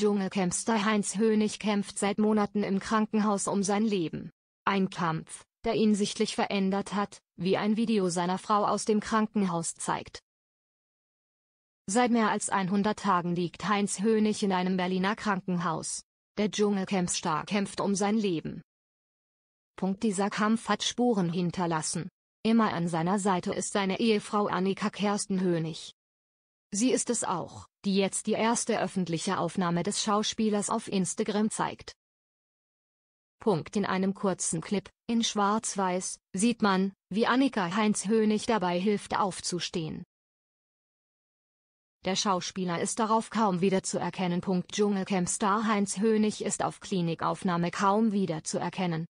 Dschungelcampster Heinz Hönig kämpft seit Monaten im Krankenhaus um sein Leben. Ein Kampf, der ihn sichtlich verändert hat, wie ein Video seiner Frau aus dem Krankenhaus zeigt. Seit mehr als 100 Tagen liegt Heinz Hönig in einem Berliner Krankenhaus. Der Dschungelcampstar kämpft um sein Leben. Punkt dieser Kampf hat Spuren hinterlassen. Immer an seiner Seite ist seine Ehefrau Annika Kersten Hönig. Sie ist es auch, die jetzt die erste öffentliche Aufnahme des Schauspielers auf Instagram zeigt. Punkt in einem kurzen Clip, in Schwarz-Weiß, sieht man, wie Annika Heinz Hönig dabei hilft aufzustehen. Der Schauspieler ist darauf kaum wiederzuerkennen. Punkt Dschungelcamp-Star Heinz Hönig ist auf Klinikaufnahme kaum wiederzuerkennen.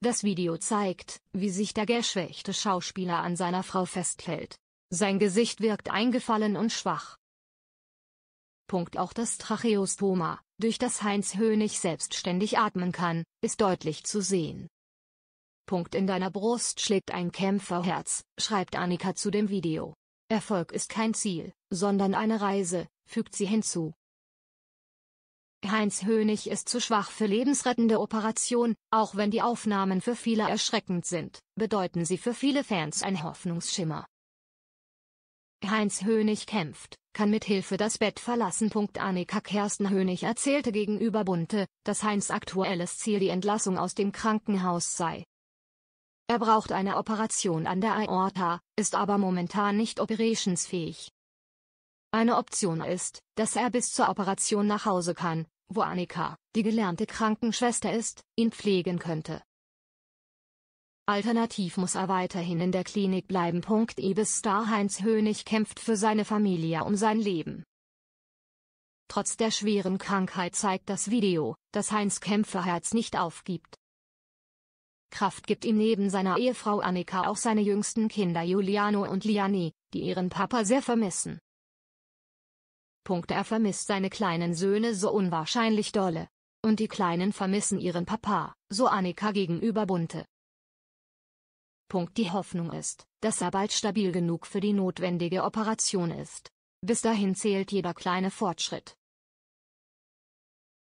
Das Video zeigt, wie sich der geschwächte Schauspieler an seiner Frau festhält. Sein Gesicht wirkt eingefallen und schwach. Punkt auch das Tracheostoma, durch das Heinz Hönig selbstständig atmen kann, ist deutlich zu sehen. Punkt in deiner Brust schlägt ein Kämpferherz, schreibt Annika zu dem Video. Erfolg ist kein Ziel, sondern eine Reise, fügt sie hinzu. Heinz Hönig ist zu schwach für lebensrettende Operationen, auch wenn die Aufnahmen für viele erschreckend sind, bedeuten sie für viele Fans ein Hoffnungsschimmer. Heinz Hönig kämpft, kann mit Hilfe das Bett verlassen. Annika Kersten Hönig erzählte gegenüber Bunte, dass Heinz aktuelles Ziel die Entlassung aus dem Krankenhaus sei. Er braucht eine Operation an der Aorta, ist aber momentan nicht operationsfähig. Eine Option ist, dass er bis zur Operation nach Hause kann, wo Annika, die gelernte Krankenschwester ist, ihn pflegen könnte. Alternativ muss er weiterhin in der Klinik bleiben. Ebis Star Heinz Hönig kämpft für seine Familie um sein Leben. Trotz der schweren Krankheit zeigt das Video, dass Heinz Kämpferherz nicht aufgibt. Kraft gibt ihm neben seiner Ehefrau Annika auch seine jüngsten Kinder Juliano und Liani, die ihren Papa sehr vermissen. Er vermisst seine kleinen Söhne so unwahrscheinlich dolle. Und die Kleinen vermissen ihren Papa, so Annika gegenüber Bunte. Die Hoffnung ist, dass er bald stabil genug für die notwendige Operation ist. Bis dahin zählt jeder kleine Fortschritt.